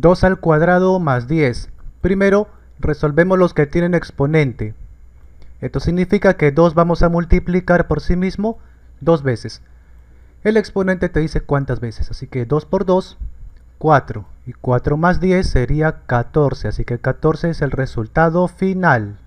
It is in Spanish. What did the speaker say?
2 al cuadrado más 10. Primero, resolvemos los que tienen exponente. Esto significa que 2 vamos a multiplicar por sí mismo dos veces. El exponente te dice cuántas veces, así que 2 por 2, 4. Y 4 más 10 sería 14, así que 14 es el resultado final.